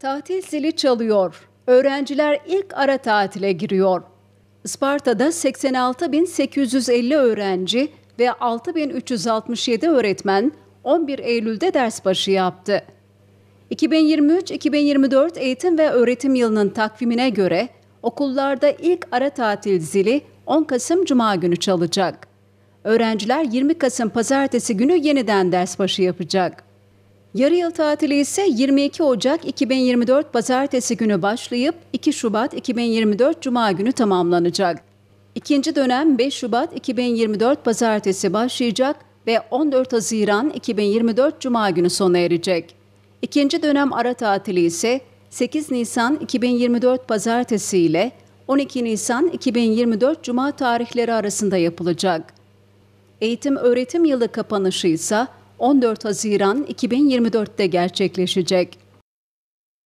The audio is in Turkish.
Tatil zili çalıyor. Öğrenciler ilk ara tatile giriyor. Isparta'da 86.850 öğrenci ve 6.367 öğretmen 11 Eylül'de ders başı yaptı. 2023-2024 eğitim ve öğretim yılının takvimine göre okullarda ilk ara tatil zili 10 Kasım Cuma günü çalacak. Öğrenciler 20 Kasım Pazartesi günü yeniden ders başı yapacak. Yarı yıl tatili ise 22 Ocak 2024 Pazartesi günü başlayıp 2 Şubat 2024 Cuma günü tamamlanacak. İkinci dönem 5 Şubat 2024 Pazartesi başlayacak ve 14 Haziran 2024 Cuma günü sona erecek. İkinci dönem ara tatili ise 8 Nisan 2024 Pazartesi ile 12 Nisan 2024 Cuma tarihleri arasında yapılacak. Eğitim öğretim yılı kapanışı ise 14 Haziran 2024'te gerçekleşecek.